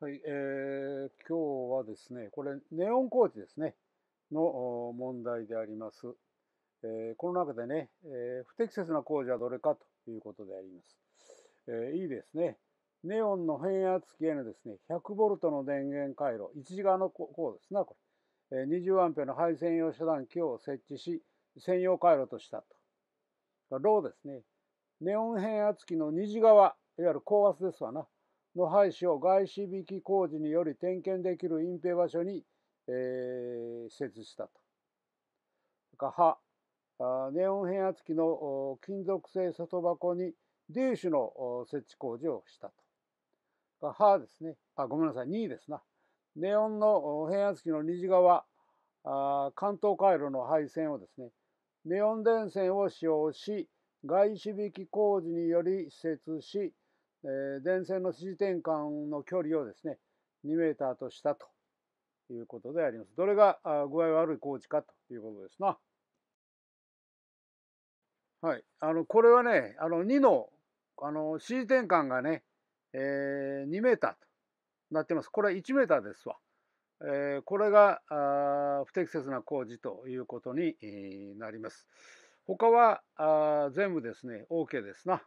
はい、えー、今日はですね、これ、ネオン工事ですね、の問題であります。えー、この中でね、えー、不適切な工事はどれかということであります。えー、いいですね。ネオンの変圧器へのですね、100V の電源回路、1時側のこうですな、これ。え 20A の配線用遮断機を設置し、専用回路としたと。ローですね。ネオン変圧器の2次側、いわゆる高圧ですわな。の廃止を外資引き工事により点検できる隠蔽場所に、えー、施設したと。歯ネオン変圧器の金属製外箱に粒子の設置工事をしたと。歯ですね。あ、ごめんなさい。2ですな。ネオンの変圧器の虹側、あ関東回路の配線をですね、ネオン電線を使用し、外資引き工事により施設し、え電線の指示転換の距離をですね、2メーターとしたということであります。どれが具合悪い工事かということですな。はい、あのこれはね、あの2のあの指示転換がね、えー、2メーターとなってます。これは1メーターですわ。えー、これがあ不適切な工事ということになります。他はあ全部ですね、OK ですな。